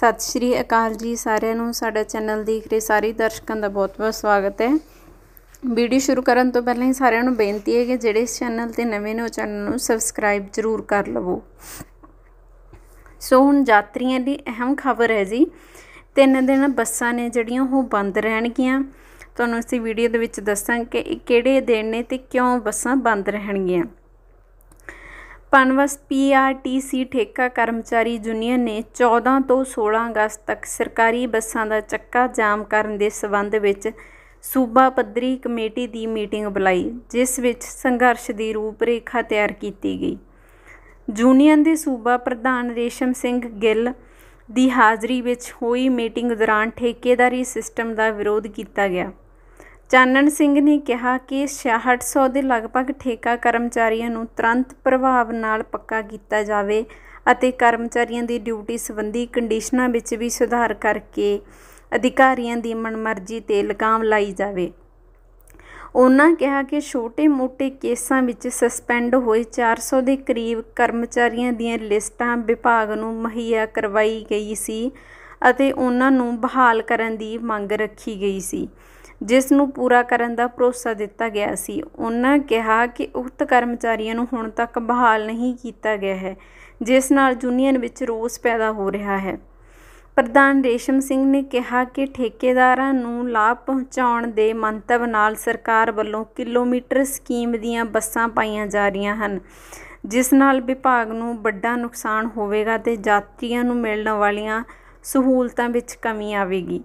ਸਤਿ ਸ਼੍ਰੀ ਅਕਾਲ ਜੀ ਸਾਰਿਆਂ ਨੂੰ ਸਾਡਾ ਚੈਨਲ ਦੇਖ ਰਹੇ ਸਾਰੇ ਦਰਸ਼ਕਾਂ ਦਾ ਬਹੁਤ-ਬਹੁਤ ਸਵਾਗਤ ਹੈ ਵੀਡੀਓ ਸ਼ੁਰੂ ਕਰਨ ਤੋਂ ਪਹਿਲਾਂ ਹੀ ਸਾਰਿਆਂ ਨੂੰ ਬੇਨਤੀ ਹੈ ਕਿ ਜਿਹੜੇ ਇਸ ਚੈਨਲ ਤੇ ਨਵੇਂ ਨੇ ਉਹ ਚੈਨਲ ਨੂੰ ਸਬਸਕ੍ਰਾਈਬ ਜ਼ਰੂਰ ਕਰ ਲਵੋ ਸੋ ਹੁਣ ਯਾਤਰੀਆਂ ਦੀ ਅਹਿਮ ਖਬਰ ਹੈ ਜੀ ਤਿੰਨ ਦਿਨ ਬੱਸਾਂ ਨੇ ਜਿਹੜੀਆਂ ਉਹ ਬੰਦ ਰਹਿਣਗੀਆਂ ਤੁਹਾਨੂੰ ਅਸੀਂ ਵੀਡੀਓ ਦੇ ਵਿੱਚ ਦੱਸਾਂਗੇ ਕਿ ਕਿਹੜੇ ਦਿਨ ਨੇ ਤੇ ਕਿਉਂ ਬੱਸਾਂ ਬੰਦ ਰਹਿਣਗੀਆਂ ਪਨਵਸ ਪੀਆਰਟੀਸੀ ਠੇਕਾ ਕਰਮਚਾਰੀ ਯੂਨੀਅਨ ਨੇ 14 ਤੋਂ 16 ਅਗਸਤ ਤੱਕ ਸਰਕਾਰੀ ਬੱਸਾਂ ਦਾ ਚੱਕਾ ਜਾਮ ਕਰਨ ਦੇ ਸਬੰਧ ਵਿੱਚ ਸੂਬਾ ਪੱਧਰੀ ਕਮੇਟੀ ਦੀ ਮੀਟਿੰਗ ਬੁਲਾਈ ਜਿਸ ਵਿੱਚ ਸੰਘਰਸ਼ ਦੀ ਰੂਪਰੇਖਾ ਤਿਆਰ ਕੀਤੀ ਗਈ ਯੂਨੀਅਨ ਦੇ ਸੂਬਾ ਪ੍ਰਧਾਨ ਰੇਸ਼ਮ ਸਿੰਘ ਗਿੱਲ ਦੀ ਹਾਜ਼ਰੀ ਵਿੱਚ ਹੋਈ ਮੀਟਿੰਗ ਦੌਰਾਨ ਠੇਕੇਦਾਰੀ ਸਿਸਟਮ ਦਾ ਵਿਰੋਧ ਕੀਤਾ ਗਿਆ ਚਾਨਣ ਸਿੰਘ ਨੇ ਕਿਹਾ ਕਿ 6600 ਦੇ ਲਗਭਗ ਠੇਕਾ ਕਰਮਚਾਰੀਆਂ ਨੂੰ ਤੁਰੰਤ ਪ੍ਰਭਾਵ ਨਾਲ ਪੱਕਾ ਕੀਤਾ ਜਾਵੇ ਅਤੇ ਕਰਮਚਾਰੀਆਂ ਦੀ ਡਿਊਟੀ ਸੰਬੰਧੀ ਕੰਡੀਸ਼ਨਾਂ ਵਿੱਚ ਵੀ ਸੁਧਾਰ ਕਰਕੇ ਅਧਿਕਾਰੀਆਂ ਦੀ ਮਨਮਰਜ਼ੀ ਤੇ ਲਗਾਮ ਲਾਈ ਜਾਵੇ ਉਹਨਾਂ ਕਿਹਾ ਕਿ ਛੋਟੇ-ਮੋਟੇ ਕੇਸਾਂ ਵਿੱਚ ਸਸਪੈਂਡ ਹੋਏ 400 ਦੇ ਕਰੀਬ ਕਰਮਚਾਰੀਆਂ ਦੀਆਂ ਲਿਸਟਾਂ ਵਿਭਾਗ ਨੂੰ ਮਹਈਆ ਕਰਵਾਈ ਗਈ ਸੀ ਅਤੇ ਉਹਨਾਂ ਨੂੰ ਬਹਾਲ ਕਰਨ ਦੀ ਮੰਗ ਰੱਖੀ ਗਈ ਸੀ ਜਿਸ ਨੂੰ ਪੂਰਾ ਕਰਨ ਦਾ ਭਰੋਸਾ ਦਿੱਤਾ ਗਿਆ ਸੀ ਉਹਨਾਂ ਕਿਹਾ ਕਿ ਉਕਤ ਕਰਮਚਾਰੀਆਂ ਨੂੰ ਹੁਣ ਤੱਕ ਬਹਾਲ ਨਹੀਂ ਕੀਤਾ ਗਿਆ ਹੈ ਜਿਸ ਨਾਲ ਯੂਨੀਅਨ ਵਿੱਚ ਰੋਸ ਪੈਦਾ ਹੋ ਰਿਹਾ ਹੈ ਪ੍ਰਧਾਨ ਰੇਸ਼ਮ ਸਿੰਘ ਨੇ ਕਿਹਾ ਕਿ ਠੇਕੇਦਾਰਾਂ ਨੂੰ ਲਾਭ ਪਹੁੰਚਾਉਣ ਦੇ ਮੰਤਵ ਨਾਲ ਸਰਕਾਰ ਵੱਲੋਂ ਕਿਲੋਮੀਟਰ ਸਕੀਮ ਦੀਆਂ ਬੱਸਾਂ ਪਾਈਆਂ ਜਾ ਰਹੀਆਂ ਹਨ ਜਿਸ ਨਾਲ ਵਿਭਾਗ ਨੂੰ ਵੱਡਾ ਨੁਕਸਾਨ ਹੋਵੇਗਾ ਤੇ ਯਾਤਰੀਆਂ ਨੂੰ ਮਿਲਣ ਵਾਲੀਆਂ ਸਹੂਲਤਾਂ ਵਿੱਚ ਕਮੀ ਆਵੇਗੀ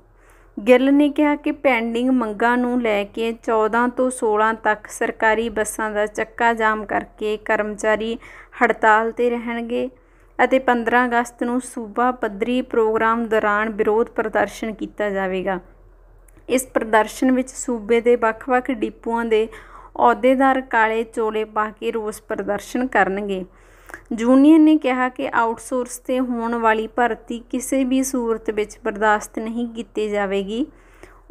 ਗਿੱਲ ਨੇ ਕਿਹਾ ਕਿ ਪੈਂਡਿੰਗ ਮੰਗਾਂ ਨੂੰ ਲੈ ਕੇ 14 ਤੋਂ 16 ਤੱਕ ਸਰਕਾਰੀ ਬੱਸਾਂ ਦਾ ਚੱਕਾ ਜਾਮ ਕਰਕੇ ਕਰਮਚਾਰੀ ਹੜਤਾਲ ਤੇ ਰਹਿਣਗੇ ਅਤੇ 15 ਅਗਸਤ ਨੂੰ ਸੂਬਾ ਪੱਧਰੀ ਪ੍ਰੋਗਰਾਮ ਦੌਰਾਨ ਵਿਰੋਧ ਪ੍ਰਦਰਸ਼ਨ ਕੀਤਾ ਜਾਵੇਗਾ ਇਸ ਪ੍ਰਦਰਸ਼ਨ ਵਿੱਚ ਸੂਬੇ ਦੇ ਵੱਖ-ਵੱਖ ਡਿਪੂਆਂ ਦੇ ਅਹੁਦੇਦਾਰ ਕਾਲੇ ਚੋਲੇ ਪਾ ਕੇ ਰੋਸ ਪ੍ਰਦਰਸ਼ਨ ਕਰਨਗੇ ਜੂਨੀਅਰ ਨੇ ਕਿਹਾ ਕਿ ਆਊਟਸੋਰਸ ਤੇ ਹੋਣ ਵਾਲੀ ਭਰਤੀ ਕਿਸੇ ਵੀ ਸੂਰਤ ਵਿੱਚ ਬਰਦਾਸ਼ਤ ਨਹੀਂ ਕੀਤੀ ਜਾਵੇਗੀ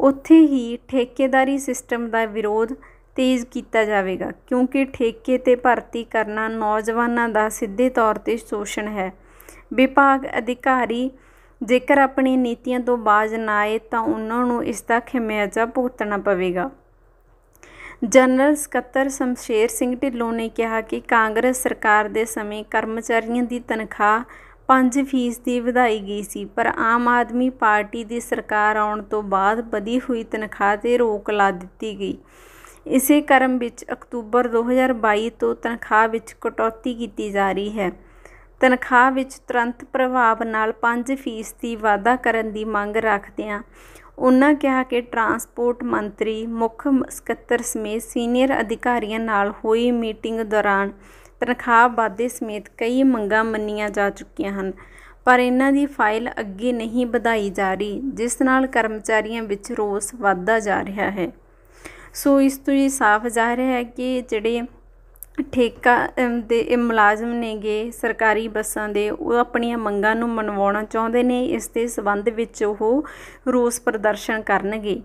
ਉੱਥੇ ਹੀ ਠੇਕੇਦਾਰੀ ਸਿਸਟਮ ਦਾ ਵਿਰੋਧ ਤੇਜ਼ ਕੀਤਾ ਜਾਵੇਗਾ ਕਿਉਂਕਿ ਠੇਕੇ ਤੇ ਭਰਤੀ ਕਰਨਾ ਨੌਜਵਾਨਾਂ ਦਾ ਸਿੱਧੇ ਤੌਰ ਤੇ ਸ਼ੋਸ਼ਣ ਹੈ ਵਿਭਾਗ ਅਧਿਕਾਰੀ ਜੇਕਰ ਆਪਣੀ ਨੀਤੀਆਂ ਤੋਂ ਬਾਜ਼ ਨਾ ਆਏ ਤਾਂ ਉਹਨਾਂ ਨੂੰ ਇਸ ਦਾ ਖਿਮਿਆਜ਼ਾ ਭੁਗਤਣਾ ਪਵੇਗਾ ਜਨਰਲ ਸਕੱਤਰ ਸ਼ਮਸ਼ੇਰ ਸਿੰਘ ਢਿੱਲੋਂ ਨੇ ਕਿਹਾ ਕਿ ਕਾਂਗਰਸ ਸਰਕਾਰ ਦੇ ਸਮੇਂ ਕਰਮਚਾਰੀਆਂ ਦੀ ਤਨਖਾਹ 5 ਦੀ ਵਧਾਈ ਗਈ ਸੀ ਪਰ ਆਮ ਆਦਮੀ ਪਾਰਟੀ ਦੀ ਸਰਕਾਰ ਆਉਣ ਤੋਂ ਬਾਅਦ ਵਧੀ ਹੋਈ ਤਨਖਾਹ ਤੇ ਰੋਕ ਲਾ ਦਿੱਤੀ ਗਈ ਇਸੇ ਕਰਮ ਵਿੱਚ ਅਕਤੂਬਰ 2022 ਤੋਂ ਤਨਖਾਹ ਵਿੱਚ ਕਟੌਤੀ ਕੀਤੀ ਜਾ ਰਹੀ ਹੈ ਤਨਖਾਹ ਵਿੱਚ ਤੁਰੰਤ ਪ੍ਰਭਾਵ ਨਾਲ 5 ਦੀ ਵਾਧਾ ਕਰਨ ਦੀ ਮੰਗ ਰੱਖਦਿਆਂ ਉਨ੍ਹਾਂ ਕਿਹਾ ਕਿ ਟਰਾਂਸਪੋਰਟ ਮੰਤਰੀ ਮੁੱਖ ਸਕੱਤਰ ਸਮੇਤ ਸੀਨੀਅਰ ਅਧਿਕਾਰੀਆਂ ਨਾਲ ਹੋਈ ਮੀਟਿੰਗ ਦੌਰਾਨ ਤਨਖਾਹ ਵਾਧੇ ਸਮੇਤ ਕਈ ਮੰਗਾਂ ਮੰਨੀਆਂ ਜਾ ਚੁੱਕੀਆਂ ਹਨ ਪਰ ਇਹਨਾਂ ਦੀ ਫਾਈਲ ਅੱਗੇ ਨਹੀਂ ਵਧਾਈ ਜਾ ਰਹੀ ਜਿਸ ਨਾਲ ਕਰਮਚਾਰੀਆਂ ਵਿੱਚ ਰੋਸ ਵਧਦਾ ਜਾ ਰਿਹਾ ਹੈ ਸੋ ਇਸ ਤੋਂ ਇਹ ਸਾਫ਼ ਜ਼ਾਹਿਰ ਹੈ ਕਿ ਜਿਹੜੇ ਠੇਕਾ ਦੇ ਮੁਲਾਜ਼ਮ ਨੇਗੇ ਸਰਕਾਰੀ ਬੱਸਾਂ ਦੇ ਉਹ ਆਪਣੀਆਂ ਮੰਗਾਂ ਨੂੰ ਮਨਵਾਉਣਾ ਚਾਹੁੰਦੇ ਨੇ ਇਸ ਦੇ ਸੰਬੰਧ ਵਿੱਚ ਉਹ ਰੋਸ ਪ੍ਰਦਰਸ਼ਨ ਕਰਨਗੇ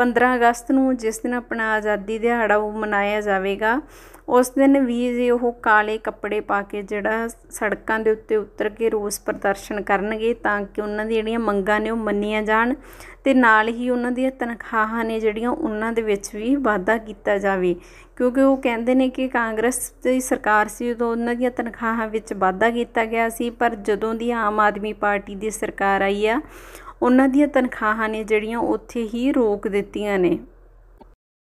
15 ਅਗਸਤ ਨੂੰ ਜਿਸ ਦਿਨ ਆਪਣਾ ਆਜ਼ਾਦੀ ਦਿਹਾੜਾ ਉਹ ਮਨਾਇਆ ਜਾਵੇਗਾ ਉਸ ਦਿਨ ਵੀ ਜੇ ਉਹ ਕਾਲੇ ਕੱਪੜੇ ਪਾ ਕੇ ਜਿਹੜਾ ਸੜਕਾਂ ਦੇ ਉੱਤੇ ਉਤਰ ਕੇ ਰੋਸ ਪ੍ਰਦਰਸ਼ਨ ਕਰਨਗੇ ਤਾਂ ਕਿ ਉਹਨਾਂ ਦੀ ਜਿਹੜੀਆਂ ਮੰਗਾਂ ਨੇ ਉਹ ਮੰਨੀਆਂ ਜਾਣ ਤੇ ਨਾਲ ਹੀ ਉਹਨਾਂ ਦੀਆਂ ਤਨਖਾਹਾਂ ਨੇ ਜਿਹੜੀਆਂ ਉਹਨਾਂ ਦੇ ਵਿੱਚ ਵੀ ਵਾਧਾ ਕੀਤਾ ਜਾਵੇ ਕਿਉਂਕਿ ਉਹ ਕਹਿੰਦੇ ਨੇ ਕਿ ਕਾਂਗਰਸ ਦੀ ਸਰਕਾਰ ਸੀ ਉਦੋਂ ਉਹਨਾਂ ਦੀਆਂ ਤਨਖਾਹਾਂ ਵਿੱਚ ਵਾਧਾ ਕੀਤਾ ਗਿਆ ਸੀ ਪਰ ਜਦੋਂ ਦੀ ਆਮ ਆਦਮੀ ਪਾਰਟੀ ਦੀ ਸਰਕਾਰ ਆਈ ਆ ਉਹਨਾਂ ਦੀਆਂ ਤਨਖਾਹਾਂ ਨੇ ਜਿਹੜੀਆਂ ਉੱਥੇ ਹੀ ਰੋਕ ਦਿੱਤੀਆਂ ਨੇ